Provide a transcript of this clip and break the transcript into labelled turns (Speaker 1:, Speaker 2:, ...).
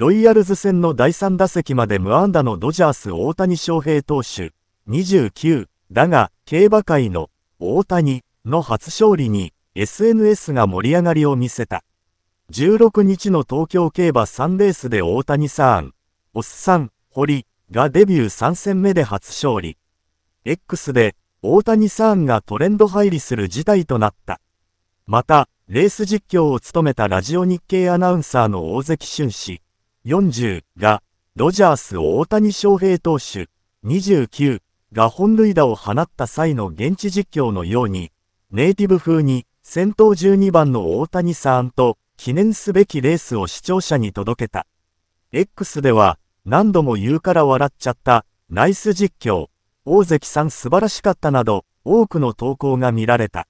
Speaker 1: ロイヤルズ戦の第3打席まで無安打のドジャース大谷翔平投手29だが競馬界の大谷の初勝利に SNS が盛り上がりを見せた16日の東京競馬3レースで大谷さんおっさん堀がデビュー3戦目で初勝利 X で大谷さんがトレンド入りする事態となったまたレース実況を務めたラジオ日経アナウンサーの大関俊氏40が、ロジャース大谷翔平投手、29が本塁打を放った際の現地実況のように、ネイティブ風に先頭12番の大谷さんと記念すべきレースを視聴者に届けた。X では何度も言うから笑っちゃった、ナイス実況、大関さん素晴らしかったなど多くの投稿が見られた。